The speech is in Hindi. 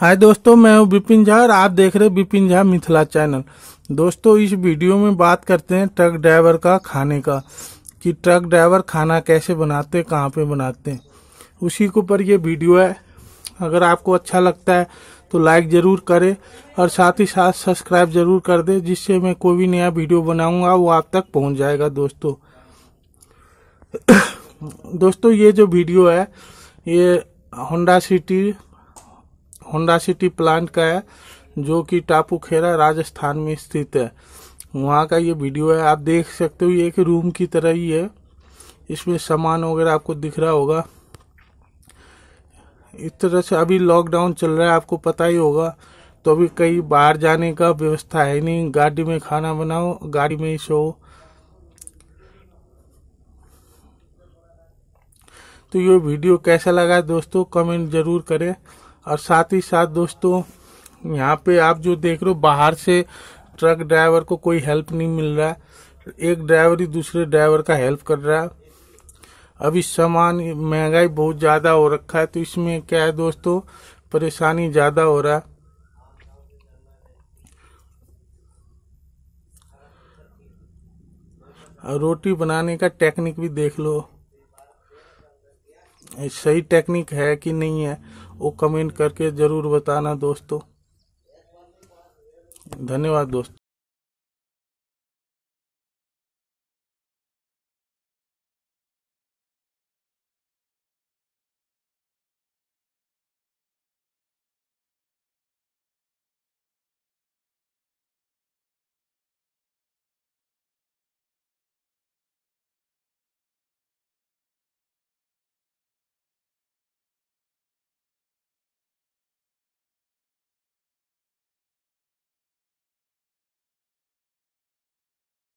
हाय दोस्तों मैं हूं बिपिन झा और आप देख रहे हैं बिपिन झा मिथिला चैनल दोस्तों इस वीडियो में बात करते हैं ट्रक ड्राइवर का खाने का कि ट्रक ड्राइवर खाना कैसे बनाते हैं कहाँ पे बनाते हैं उसी के ऊपर ये वीडियो है अगर आपको अच्छा लगता है तो लाइक ज़रूर करें और साथ ही साथ सब्सक्राइब ज़रूर कर दें जिससे मैं कोई भी नया वीडियो बनाऊँगा वो आप तक पहुँच जाएगा दोस्तों दोस्तों ये जो वीडियो है ये Honda City Honda City plant का है जो कि टापू खेरा राजस्थान में स्थित है वहाँ का ये वीडियो है आप देख सकते हो ये एक रूम की तरह ही है इसमें सामान वगैरह आपको दिख रहा होगा इस तरह से अभी लॉकडाउन चल रहा है आपको पता ही होगा तो अभी कहीं बाहर जाने का व्यवस्था है नहीं गाड़ी में खाना बनाओ गाड़ी में ही सो तो ये वीडियो कैसा लगा दोस्तों कमेंट ज़रूर करें और साथ ही साथ दोस्तों यहाँ पे आप जो देख रहे हो बाहर से ट्रक ड्राइवर को कोई हेल्प नहीं मिल रहा है एक ड्राइवर ही दूसरे ड्राइवर का हेल्प कर रहा है अभी सामान महंगाई बहुत ज़्यादा हो रखा है तो इसमें क्या है दोस्तों परेशानी ज़्यादा हो रहा है रोटी बनाने का टेक्निक भी देख लो सही टेक्निक है कि नहीं है वो कमेंट करके ज़रूर बताना दोस्तों धन्यवाद दोस्तों